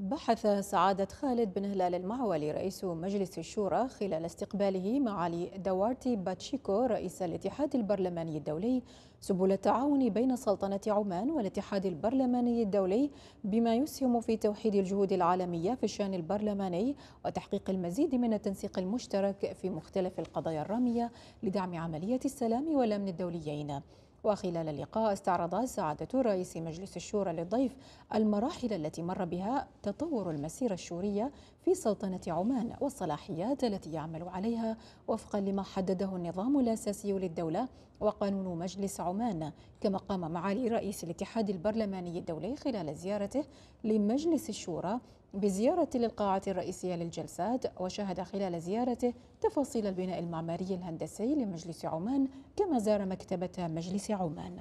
بحث سعادة خالد بن هلال المعولي رئيس مجلس الشورى خلال استقباله معالي دوارتي باتشيكو رئيس الاتحاد البرلماني الدولي سبل التعاون بين سلطنة عمان والاتحاد البرلماني الدولي بما يسهم في توحيد الجهود العالمية في الشأن البرلماني وتحقيق المزيد من التنسيق المشترك في مختلف القضايا الرامية لدعم عملية السلام والأمن الدوليين وخلال اللقاء استعرض سعادة رئيس مجلس الشورى للضيف المراحل التي مر بها تطور المسيرة الشورية في سلطنة عمان والصلاحيات التي يعمل عليها وفقا لما حدده النظام الأساسي للدولة وقانون مجلس عمان كما قام معالي رئيس الاتحاد البرلماني الدولي خلال زيارته لمجلس الشورى بزيارة للقاعة الرئيسية للجلسات وشهد خلال زيارته تفاصيل البناء المعماري الهندسي لمجلس عمان كما زار مكتبة مجلس عمان